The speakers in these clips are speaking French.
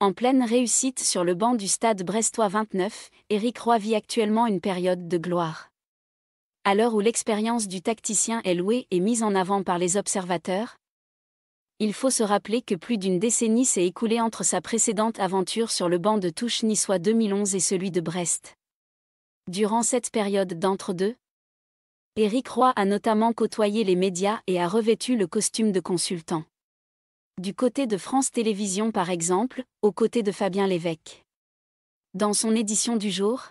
En pleine réussite sur le banc du stade brestois 29, Éric Roy vit actuellement une période de gloire. À l'heure où l'expérience du tacticien est louée et mise en avant par les observateurs, il faut se rappeler que plus d'une décennie s'est écoulée entre sa précédente aventure sur le banc de touche niçois 2011 et celui de Brest. Durant cette période d'entre-deux, Éric Roy a notamment côtoyé les médias et a revêtu le costume de consultant du côté de France Télévisions par exemple, aux côtés de Fabien Lévesque. Dans son édition du jour,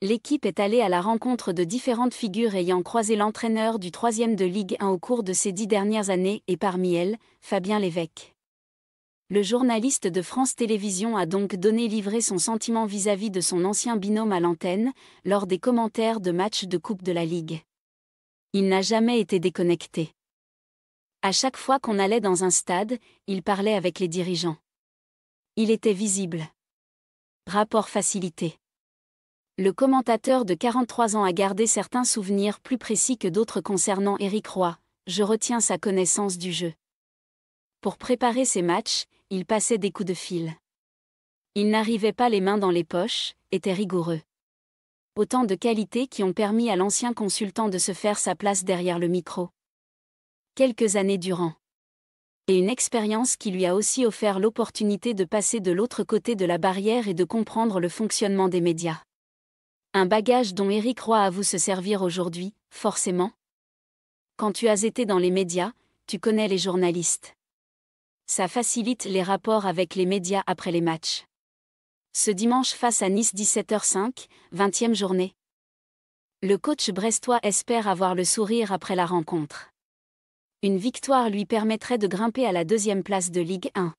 l'équipe est allée à la rencontre de différentes figures ayant croisé l'entraîneur du troisième de Ligue 1 au cours de ces dix dernières années et parmi elles, Fabien Lévesque. Le journaliste de France Télévisions a donc donné livré son sentiment vis à -vis de son ancien binôme à l'antenne, lors des commentaires de matchs de Coupe de la Ligue. Il n'a jamais été déconnecté. À chaque fois qu'on allait dans un stade, il parlait avec les dirigeants. Il était visible. Rapport facilité. Le commentateur de 43 ans a gardé certains souvenirs plus précis que d'autres concernant Eric Roy, je retiens sa connaissance du jeu. Pour préparer ses matchs, il passait des coups de fil. Il n'arrivait pas les mains dans les poches, était rigoureux. Autant de qualités qui ont permis à l'ancien consultant de se faire sa place derrière le micro quelques années durant. Et une expérience qui lui a aussi offert l'opportunité de passer de l'autre côté de la barrière et de comprendre le fonctionnement des médias. Un bagage dont Eric Roy vous se servir aujourd'hui, forcément. Quand tu as été dans les médias, tu connais les journalistes. Ça facilite les rapports avec les médias après les matchs. Ce dimanche face à Nice 17h05, 20e journée. Le coach brestois espère avoir le sourire après la rencontre une victoire lui permettrait de grimper à la deuxième place de Ligue 1.